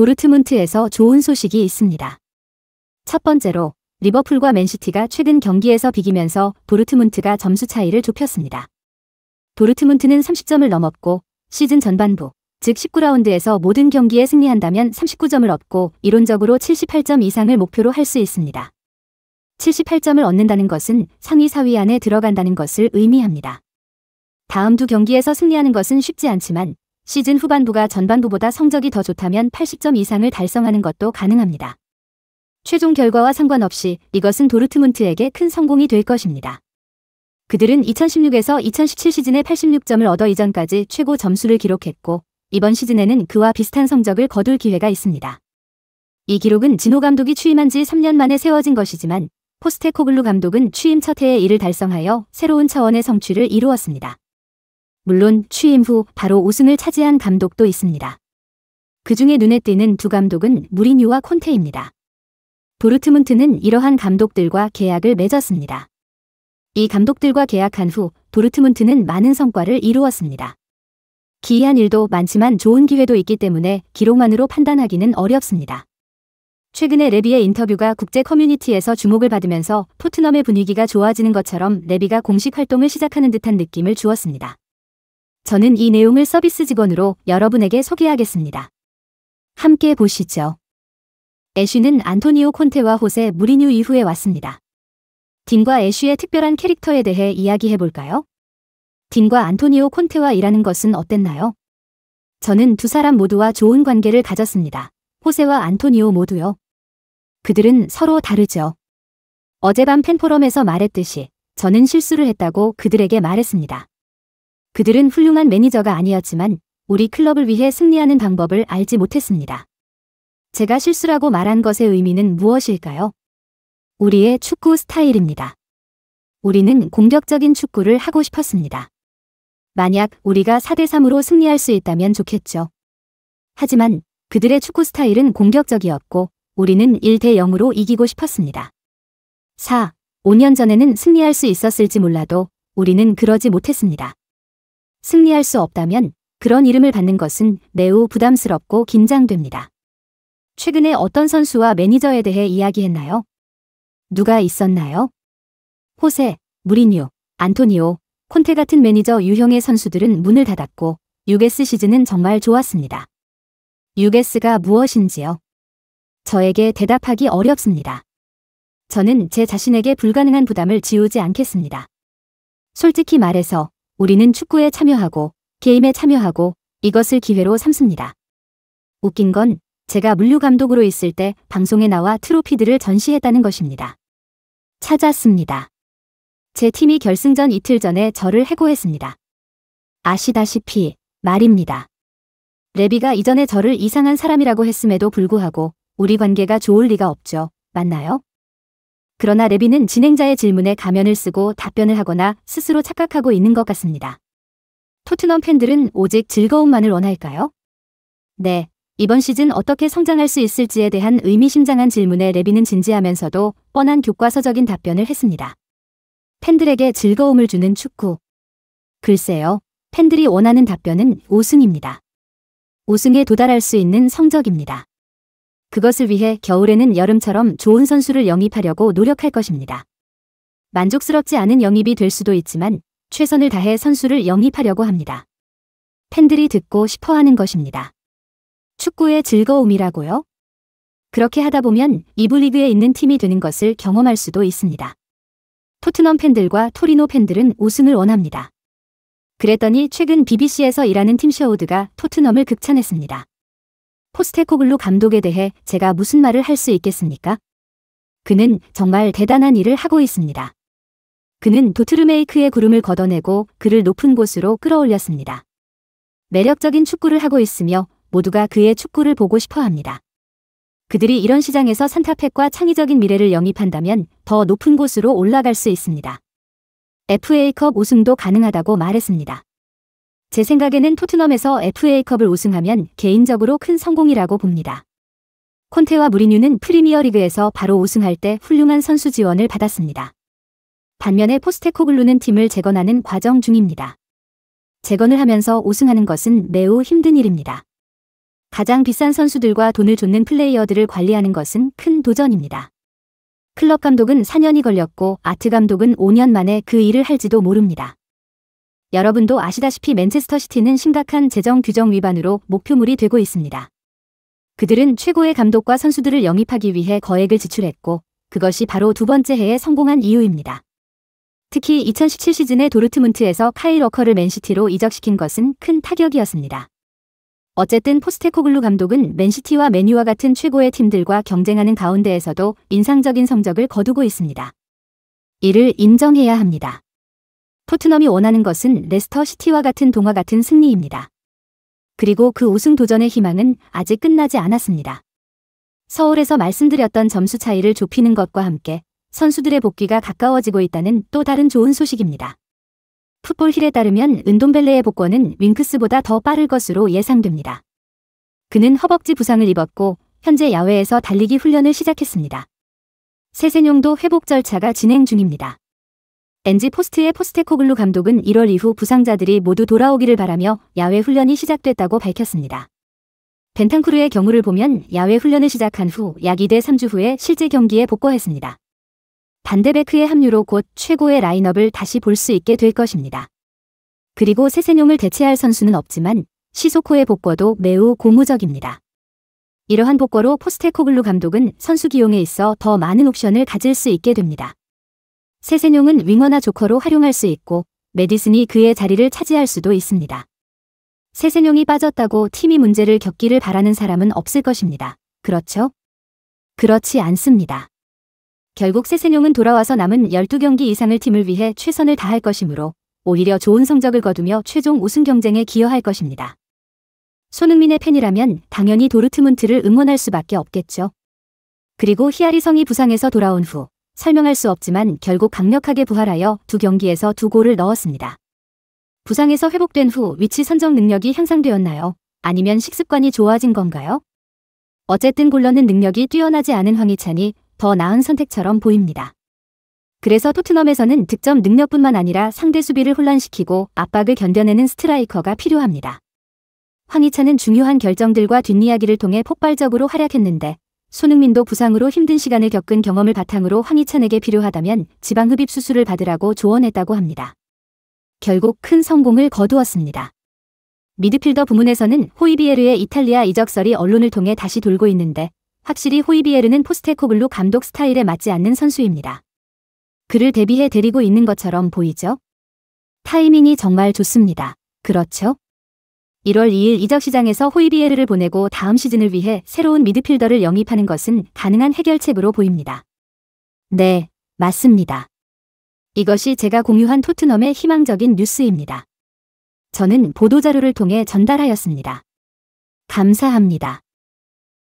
도르트문트에서 좋은 소식이 있습니다. 첫 번째로 리버풀과 맨시티가 최근 경기에서 비기면서 도르트문트가 점수 차이를 좁혔습니다. 도르트문트는 30점을 넘었고 시즌 전반부, 즉 19라운드에서 모든 경기에 승리한다면 39점을 얻고 이론적으로 78점 이상을 목표로 할 수 있습니다. 78점을 얻는다는 것은 상위 4위 안에 들어간다는 것을 의미합니다. 다음 두 경기에서 승리하는 것은 쉽지 않지만 시즌 후반부가 전반부보다 성적이 더 좋다면 80점 이상을 달성하는 것도 가능합니다. 최종 결과와 상관없이 이것은 도르트문트에게 큰 성공이 될 것입니다. 그들은 2016에서 2017 시즌에 86점을 얻어 이전까지 최고 점수를 기록했고 이번 시즌에는 그와 비슷한 성적을 거둘 기회가 있습니다. 이 기록은 진호 감독이 취임한 지 3년 만에 세워진 것이지만 포스테코글루 감독은 취임 첫 해에 이를 달성하여 새로운 차원의 성취를 이루었습니다. 물론 취임 후 바로 우승을 차지한 감독도 있습니다. 그중에 눈에 띄는 두 감독은 무리뉴와 콘테입니다. 도르트문트는 이러한 감독들과 계약을 맺었습니다. 이 감독들과 계약한 후 도르트문트는 많은 성과를 이루었습니다. 기이한 일도 많지만 좋은 기회도 있기 때문에 기록만으로 판단하기는 어렵습니다. 최근에 레비의 인터뷰가 국제 커뮤니티에서 주목을 받으면서 토트넘의 분위기가 좋아지는 것처럼 레비가 공식 활동을 시작하는 듯한 느낌을 주었습니다. 저는 이 내용을 서비스 직원으로 여러분에게 소개하겠습니다. 함께 보시죠. 애쉬는 안토니오 콘테와 호세 무리뉴 이후에 왔습니다. 딘과 애쉬의 특별한 캐릭터에 대해 이야기해볼까요? 딘과 안토니오 콘테와 일하는 것은 어땠나요? 저는 두 사람 모두와 좋은 관계를 가졌습니다. 호세와 안토니오 모두요. 그들은 서로 다르죠. 어젯밤 팬포럼에서 말했듯이 저는 실수를 했다고 그들에게 말했습니다. 그들은 훌륭한 매니저가 아니었지만 우리 클럽을 위해 승리하는 방법을 알지 못했습니다. 제가 실수라고 말한 것의 의미는 무엇일까요? 우리의 축구 스타일입니다. 우리는 공격적인 축구를 하고 싶었습니다. 만약 우리가 4대3으로 승리할 수 있다면 좋겠죠. 하지만 그들의 축구 스타일은 공격적이었고 우리는 1대0으로 이기고 싶었습니다. 4. 5년 전에는 승리할 수 있었을지 몰라도 우리는 그러지 못했습니다. 승리할 수 없다면 그런 이름을 받는 것은 매우 부담스럽고 긴장됩니다. 최근에 어떤 선수와 매니저에 대해 이야기했나요? 누가 있었나요? 호세, 무리뉴, 안토니오, 콘테 같은 매니저 유형의 선수들은 문을 닫았고 유게스 시즌은 정말 좋았습니다. 유게스가 무엇인지요? 저에게 대답하기 어렵습니다. 저는 제 자신에게 불가능한 부담을 지우지 않겠습니다. 솔직히 말해서 우리는 축구에 참여하고 게임에 참여하고 이것을 기회로 삼습니다. 웃긴 건 제가 물류감독으로 있을 때 방송에 나와 트로피들을 전시했다는 것입니다. 찾았습니다. 제 팀이 결승전 이틀 전에 저를 해고했습니다. 아시다시피 말입니다. 레비가 이전에 저를 이상한 사람이라고 했음에도 불구하고 우리 관계가 좋을 리가 없죠. 맞나요? 그러나 레비는 진행자의 질문에 가면을 쓰고 답변을 하거나 스스로 착각하고 있는 것 같습니다. 토트넘 팬들은 오직 즐거움만을 원할까요? 네. 이번 시즌 어떻게 성장할 수 있을지에 대한 의미심장한 질문에 레비는 진지하면서도 뻔한 교과서적인 답변을 했습니다. 팬들에게 즐거움을 주는 축구. 글쎄요. 팬들이 원하는 답변은 우승입니다. 우승에 도달할 수 있는 성적입니다. 그것을 위해 겨울에는 여름처럼 좋은 선수를 영입하려고 노력할 것입니다. 만족스럽지 않은 영입이 될 수도 있지만 최선을 다해 선수를 영입하려고 합니다. 팬들이 듣고 싶어 하는 것입니다. 축구의 즐거움이라고요? 그렇게 하다 보면 이블리그에 있는 팀이 되는 것을 경험할 수도 있습니다. 토트넘 팬들과 토리노 팬들은 우승을 원합니다. 그랬더니 최근 BBC에서 일하는 팀 셔우드가 토트넘을 극찬했습니다. 포스테코글루 감독에 대해 제가 무슨 말을 할 수 있겠습니까? 그는 정말 대단한 일을 하고 있습니다. 그는 도트르메이크의 구름을 걷어내고 그를 높은 곳으로 끌어올렸습니다. 매력적인 축구를 하고 있으며 모두가 그의 축구를 보고 싶어 합니다. 그들이 이런 시장에서 산타팩과 창의적인 미래를 영입한다면 더 높은 곳으로 올라갈 수 있습니다. FA컵 우승도 가능하다고 말했습니다. 제 생각에는 토트넘에서 FA컵을 우승하면 개인적으로 큰 성공이라고 봅니다. 콘테와 무리뉴는 프리미어리그에서 바로 우승할 때 훌륭한 선수 지원을 받았습니다. 반면에 포스테코글루는 팀을 재건하는 과정 중입니다. 재건을 하면서 우승하는 것은 매우 힘든 일입니다. 가장 비싼 선수들과 돈을 줬는 플레이어들을 관리하는 것은 큰 도전입니다. 클럽 감독은 4년이 걸렸고 아트 감독은 5년 만에 그 일을 할지도 모릅니다. 여러분도 아시다시피 맨체스터 시티는 심각한 재정 규정 위반으로 목표물이 되고 있습니다. 그들은 최고의 감독과 선수들을 영입하기 위해 거액을 지출했고 그것이 바로 두 번째 해에 성공한 이유입니다. 특히 2017 시즌에 도르트문트에서 카일 워커를 맨시티로 이적시킨 것은 큰 타격이었습니다. 어쨌든 포스테코글루 감독은 맨시티와 맨유와 같은 최고의 팀들과 경쟁하는 가운데에서도 인상적인 성적을 거두고 있습니다. 이를 인정해야 합니다. 토트넘이 원하는 것은 레스터 시티와 같은 동화 같은 승리입니다. 그리고 그 우승 도전의 희망은 아직 끝나지 않았습니다. 서울에서 말씀드렸던 점수 차이를 좁히는 것과 함께 선수들의 복귀가 가까워지고 있다는 또 다른 좋은 소식입니다. 풋볼힐에 따르면 은돔벨레의 복권은 윙크스보다 더 빠를 것으로 예상됩니다. 그는 허벅지 부상을 입었고 현재 야외에서 달리기 훈련을 시작했습니다. 세세뇽도 회복 절차가 진행 중입니다. 엔지 포스트의 포스테코글루 감독은 1월 이후 부상자들이 모두 돌아오기를 바라며 야외 훈련이 시작됐다고 밝혔습니다. 벤탄쿠르의 경우를 보면 야외 훈련을 시작한 후 약 2대 3주 후에 실제 경기에 복귀했습니다. 반데베크의 합류로 곧 최고의 라인업을 다시 볼 수 있게 될 것입니다. 그리고 세세뇽을 대체할 선수는 없지만 시소코의 복고도 매우 고무적입니다. 이러한 복고로 포스테코글루 감독은 선수 기용에 있어 더 많은 옵션을 가질 수 있게 됩니다. 세세뇽은 윙어나 조커로 활용할 수 있고 메디슨이 그의 자리를 차지할 수도 있습니다. 세세뇽이 빠졌다고 팀이 문제를 겪기를 바라는 사람은 없을 것입니다. 그렇죠? 그렇지 않습니다. 결국 세세뇽은 돌아와서 남은 12경기 이상을 팀을 위해 최선을 다할 것이므로 오히려 좋은 성적을 거두며 최종 우승 경쟁에 기여할 것입니다. 손흥민의 팬이라면 당연히 도르트문트를 응원할 수밖에 없겠죠. 그리고 히아리성이 부상에서 돌아온 후 설명할 수 없지만 결국 강력하게 부활하여 두 경기에서 두 골을 넣었습니다. 부상에서 회복된 후 위치 선정 능력이 향상되었나요? 아니면 식습관이 좋아진 건가요? 어쨌든 골러는 능력이 뛰어나지 않은 황희찬이 더 나은 선택처럼 보입니다. 그래서 토트넘에서는 득점 능력뿐만 아니라 상대 수비를 혼란시키고 압박을 견뎌내는 스트라이커가 필요합니다. 황희찬은 중요한 결정들과 뒷이야기를 통해 폭발적으로 활약했는데 손흥민도 부상으로 힘든 시간을 겪은 경험을 바탕으로 황희찬에게 필요하다면 지방 흡입 수술을 받으라고 조언했다고 합니다. 결국 큰 성공을 거두었습니다. 미드필더 부문에서는 호이비에르의 이탈리아 이적설이 언론을 통해 다시 돌고 있는데 확실히 호이비에르는 포스테코블루 감독 스타일에 맞지 않는 선수입니다. 그를 대비해 데리고 있는 것처럼 보이죠? 타이밍이 정말 좋습니다. 그렇죠? 1월 2일 이적 시장에서 호이비에르를 보내고 다음 시즌을 위해 새로운 미드필더를 영입하는 것은 가능한 해결책으로 보입니다. 네, 맞습니다. 이것이 제가 공유한 토트넘의 희망적인 뉴스입니다. 저는 보도자료를 통해 전달하였습니다. 감사합니다.